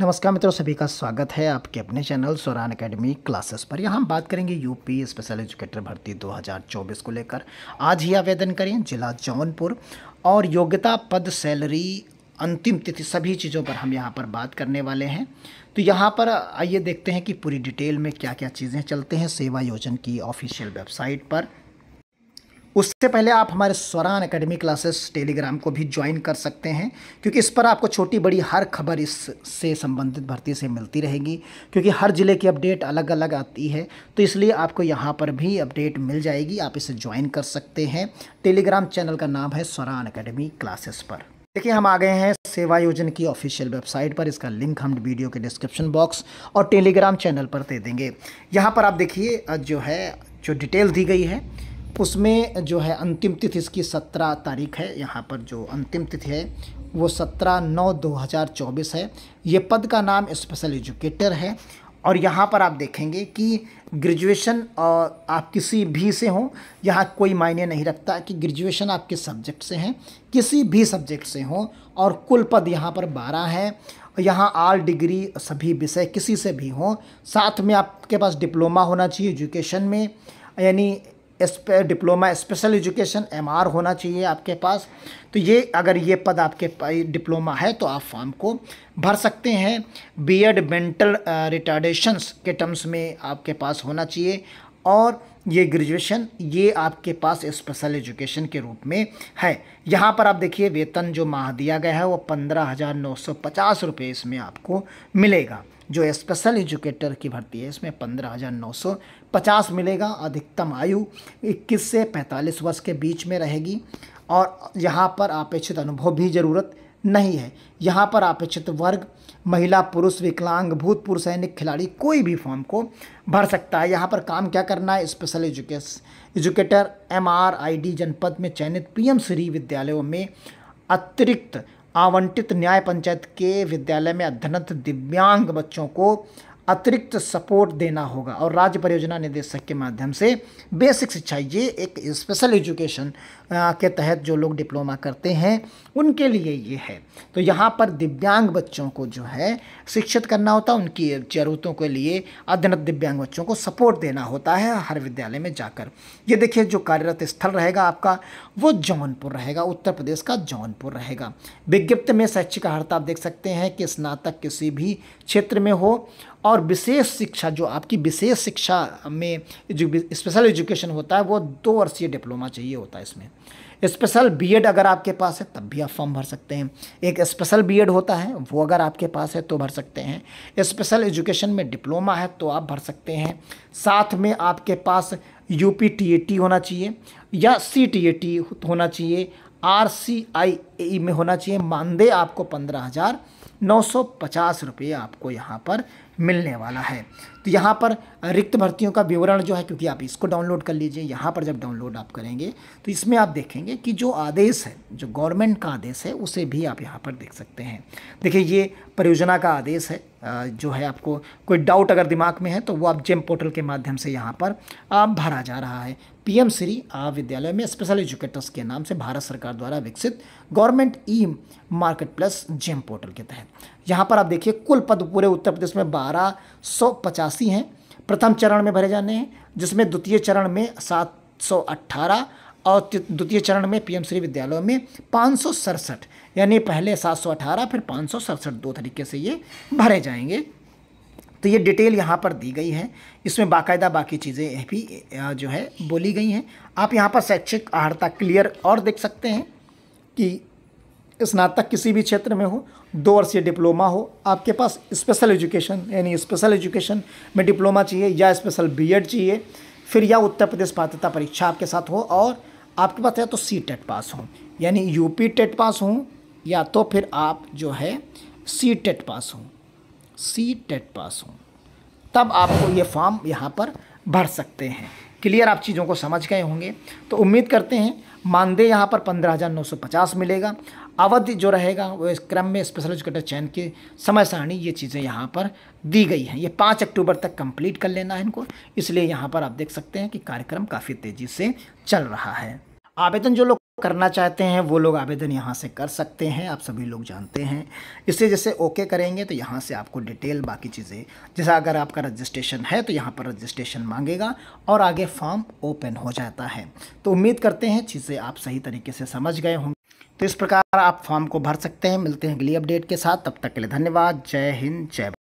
नमस्कार मित्रों सभी का स्वागत है आपके अपने चैनल सोरान एकेडमी क्लासेस पर यहाँ हम बात करेंगे यूपी स्पेशल एजुकेटर भर्ती 2024 को लेकर आज ही आवेदन करें जिला जौनपुर और योग्यता पद सैलरी अंतिम तिथि सभी चीज़ों पर हम यहाँ पर बात करने वाले हैं तो यहाँ पर आइए देखते हैं कि पूरी डिटेल में क्या क्या चीज़ें चलते हैं सेवा योजन की ऑफिशियल वेबसाइट पर उससे पहले आप हमारे स्वरान एकेडमी क्लासेस टेलीग्राम को भी ज्वाइन कर सकते हैं क्योंकि इस पर आपको छोटी बड़ी हर खबर इससे संबंधित भर्ती से मिलती रहेगी क्योंकि हर ज़िले की अपडेट अलग अलग आती है तो इसलिए आपको यहाँ पर भी अपडेट मिल जाएगी आप इसे ज्वाइन कर सकते हैं टेलीग्राम चैनल का नाम है स्वरान अकेडमी क्लासेस पर देखिए हम आ गए हैं सेवा योजन की ऑफिशियल वेबसाइट पर इसका लिंक हम वीडियो के डिस्क्रिप्शन बॉक्स और टेलीग्राम चैनल पर दे देंगे यहाँ पर आप देखिए जो है जो डिटेल दी गई है उसमें जो है अंतिम तिथि इसकी सत्रह तारीख है यहाँ पर जो अंतिम तिथि है वो सत्रह नौ दो हज़ार चौबीस है ये पद का नाम स्पेशल एजुकेटर है और यहाँ पर आप देखेंगे कि ग्रेजुएशन आप किसी भी से हों यहाँ कोई मायने नहीं रखता कि ग्रेजुएशन आप किस सब्जेक्ट से हैं किसी भी सब्जेक्ट से हों और कुल पद यहाँ पर बारह है यहाँ आल डिग्री सभी विषय किसी से भी हों साथ में आपके पास डिप्लोमा होना चाहिए एजुकेशन में यानी डिप्लोमा स्पेशल एजुकेशन एमआर होना चाहिए आपके पास तो ये अगर ये पद आपके डिप्लोमा है तो आप फॉर्म को भर सकते हैं बीएड मेंटल रिटार्डेशंस के टर्म्स में आपके पास होना चाहिए और ये ग्रेजुएशन ये आपके पास स्पेशल एजुकेशन के रूप में है यहाँ पर आप देखिए वेतन जो माह दिया गया है वो पंद्रह हज़ार नौ सौ पचास रुपये इसमें आपको मिलेगा जो स्पेशल एजुकेटर की भर्ती है इसमें पंद्रह हज़ार नौ सौ पचास मिलेगा अधिकतम आयु इक्कीस से पैंतालीस वर्ष के बीच में रहेगी और यहाँ पर अपेक्षित अनुभव भी ज़रूरत नहीं है यहाँ पर अपेक्षित वर्ग महिला पुरुष विकलांग भूतपूर्व सैनिक खिलाड़ी कोई भी फॉर्म को भर सकता है यहाँ पर काम क्या करना है स्पेशल एजुकेस educator M R I D जनपद में चयनित पी एम श्री विद्यालयों में अतिरिक्त आवंटित न्याय पंचायत के विद्यालय में अध्ययनत दिव्यांग बच्चों को अतिरिक्त सपोर्ट देना होगा और राज्य परियोजना निदेशक के माध्यम से बेसिक शिक्षा ये एक स्पेशल एजुकेशन के तहत जो लोग डिप्लोमा करते हैं उनके लिए ये है तो यहाँ पर दिव्यांग बच्चों को जो है शिक्षित करना होता है उनकी ज़रूरतों के लिए अध्यनत दिव्यांग बच्चों को सपोर्ट देना होता है हर विद्यालय में जाकर ये देखिए जो कार्यरत स्थल रहेगा आपका वो जौनपुर रहेगा उत्तर प्रदेश का जौनपुर रहेगा विज्ञप्ति में शैक्षिक अर्हता आप देख सकते हैं कि स्नातक किसी भी क्षेत्र में हो और विशेष शिक्षा जो आपकी विशेष शिक्षा में जो स्पेशल एजुकेशन होता है वो दो वर्षीय डिप्लोमा चाहिए होता है इसमें स्पेशल बीएड अगर आपके पास है तब भी आप फॉर्म भर सकते हैं एक स्पेशल बीएड होता है वो अगर आपके पास है तो भर सकते हैं स्पेशल एजुकेशन में डिप्लोमा है तो आप भर सकते हैं साथ में आपके पास U P T A T होना चाहिए या सी टी ए टी होना चाहिए आर सी आई में होना चाहिए मानदेय आपको पंद्रह हज़ार नौ सौ पचास रुपये आपको यहाँ पर मिलने वाला है तो यहाँ पर रिक्त भर्तियों का विवरण जो है क्योंकि आप इसको डाउनलोड कर लीजिए यहाँ पर जब डाउनलोड आप करेंगे तो इसमें आप देखेंगे कि जो आदेश है जो गवर्नमेंट का आदेश है उसे भी आप यहाँ पर देख सकते हैं देखिए ये परियोजना का आदेश है जो है आपको कोई डाउट अगर दिमाग में है तो वो आप जेम पोर्टल के माध्यम से यहाँ पर भरा जा रहा है पीएम श्री विद्यालय में स्पेशल एजुकेटर्स के नाम से भारत सरकार द्वारा विकसित government e market plus GeM portal के तहत यहाँ पर आप देखिए कुल पद पूरे उत्तर प्रदेश में बारह सौ पचासी हैं प्रथम चरण में भरे जाने हैं जिसमें द्वितीय चरण में सात सौ अट्ठारह और द्वितीय चरण में पीएम श्री विद्यालयों में पाँच यानी पहले सात फिर पाँच दो तरीके से ये भरे जाएंगे तो ये डिटेल यहाँ पर दी गई है इसमें बाकायदा बाकी चीज़ें भी जो है बोली गई हैं आप यहाँ पर शैक्षिक आहरता क्लियर और देख सकते हैं कि स्नातक किसी भी क्षेत्र में हो दो वर्षीय डिप्लोमा हो आपके पास स्पेशल एजुकेशन यानी स्पेशल एजुकेशन में डिप्लोमा चाहिए या स्पेशल बीएड चाहिए फिर या उत्तर प्रदेश पात्रता परीक्षा आपके साथ हो और आपके पास या तो सी टेट पास हों यानी यूपी टेट पास हों या तो फिर आप जो है सी टेट पास हों सी टेट पास हों तब आपको ये फॉर्म यहाँ पर भर सकते हैं क्लियर आप चीज़ों को समझ गए होंगे तो उम्मीद करते हैं मानदेय यहाँ पर पंद्रह हज़ार नौ सौ पचास मिलेगा अवधि जो रहेगा वो इस क्रम में स्पेशल एजुकेटर चयन की समय सारणी ये चीज़ें यहाँ पर दी गई हैं ये पाँच अक्टूबर तक कंप्लीट कर लेना है इनको इसलिए यहाँ पर आप देख सकते हैं कि कार्यक्रम काफ़ी तेज़ी से चल रहा है आवेदन जो लोग करना चाहते हैं वो लोग आवेदन यहाँ से कर सकते हैं आप सभी लोग जानते हैं इससे जैसे ओके करेंगे तो यहाँ से आपको डिटेल बाकी चीज़ें जैसे अगर आपका रजिस्ट्रेशन है तो यहाँ पर रजिस्ट्रेशन मांगेगा और आगे फॉर्म ओपन हो जाता है तो उम्मीद करते हैं चीज़ें आप सही तरीके से समझ गए होंगे तो इस प्रकार आप फॉर्म को भर सकते हैं मिलते हैं अगली अपडेट के साथ तब तक के लिए धन्यवाद जय हिंद जय